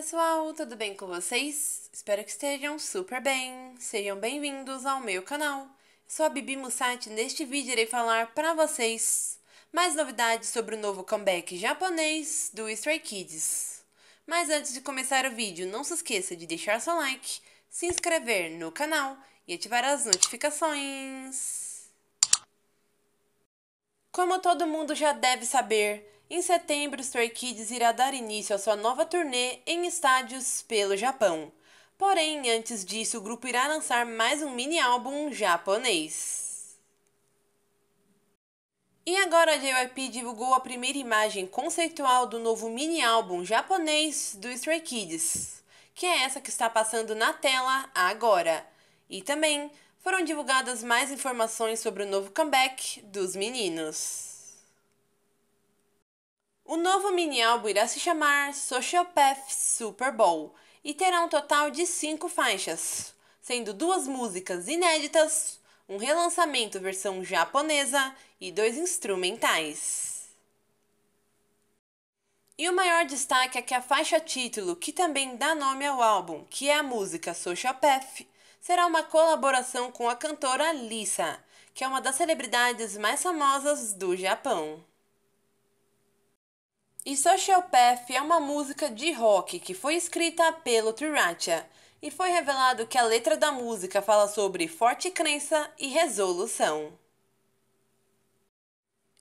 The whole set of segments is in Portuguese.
pessoal, tudo bem com vocês? Espero que estejam super bem. Sejam bem-vindos ao meu canal. Sou a Bibi Musati e neste vídeo irei falar para vocês mais novidades sobre o novo comeback japonês do Stray Kids. Mas antes de começar o vídeo, não se esqueça de deixar seu like, se inscrever no canal e ativar as notificações. Como todo mundo já deve saber, em setembro, Stray Kids irá dar início à sua nova turnê em estádios pelo Japão. Porém, antes disso, o grupo irá lançar mais um mini álbum japonês. E agora a JYP divulgou a primeira imagem conceitual do novo mini álbum japonês do Stray Kids, que é essa que está passando na tela agora. E também foram divulgadas mais informações sobre o novo comeback dos meninos. O novo mini-álbum irá se chamar Sociopath Super Bowl e terá um total de cinco faixas, sendo duas músicas inéditas, um relançamento versão japonesa e dois instrumentais. E o maior destaque é que a faixa título, que também dá nome ao álbum, que é a música Sociopath, será uma colaboração com a cantora Lisa, que é uma das celebridades mais famosas do Japão. E Social Path é uma música de rock que foi escrita pelo Triratia e foi revelado que a letra da música fala sobre forte crença e resolução.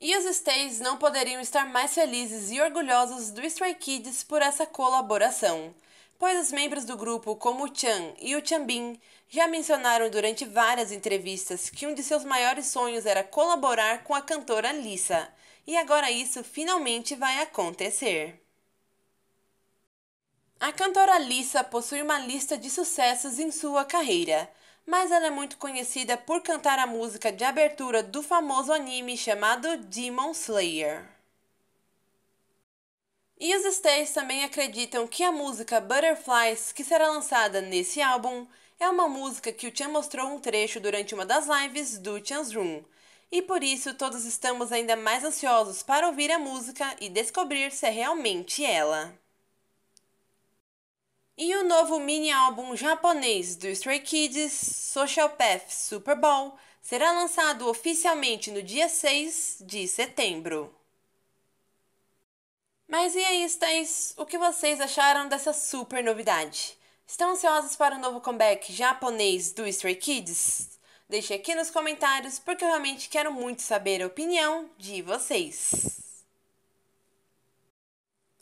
E os Stays não poderiam estar mais felizes e orgulhosos do Stray Kids por essa colaboração, pois os membros do grupo, como o Chan e o Chanbin, já mencionaram durante várias entrevistas que um de seus maiores sonhos era colaborar com a cantora Lisa, e agora isso finalmente vai acontecer. A cantora Lisa possui uma lista de sucessos em sua carreira, mas ela é muito conhecida por cantar a música de abertura do famoso anime chamado Demon Slayer. E os Stays também acreditam que a música Butterflies, que será lançada nesse álbum, é uma música que o Chan mostrou um trecho durante uma das lives do Chan's Room, e por isso todos estamos ainda mais ansiosos para ouvir a música e descobrir se é realmente ela. E o novo mini álbum japonês do Stray Kids, Social Path Super Bowl, será lançado oficialmente no dia 6 de setembro. Mas e aí, stays O que vocês acharam dessa super novidade? Estão ansiosos para o novo comeback japonês do Stray Kids? Deixe aqui nos comentários porque eu realmente quero muito saber a opinião de vocês.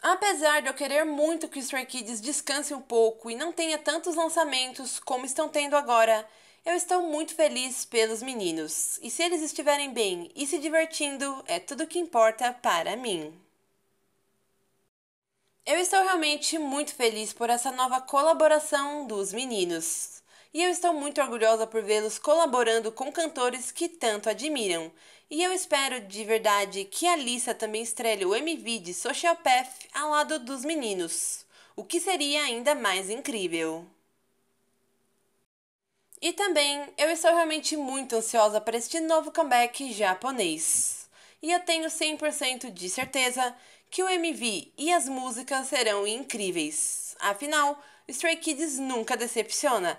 Apesar de eu querer muito que o Stray Kids descanse um pouco e não tenha tantos lançamentos como estão tendo agora, eu estou muito feliz pelos meninos. E se eles estiverem bem e se divertindo, é tudo que importa para mim. Eu estou realmente muito feliz por essa nova colaboração dos meninos e eu estou muito orgulhosa por vê-los colaborando com cantores que tanto admiram. E eu espero de verdade que a Lisa também estrele o MV de Social Path ao lado dos meninos, o que seria ainda mais incrível. E também, eu estou realmente muito ansiosa para este novo comeback japonês. E eu tenho 100% de certeza que o MV e as músicas serão incríveis. Afinal, Stray Kids nunca decepciona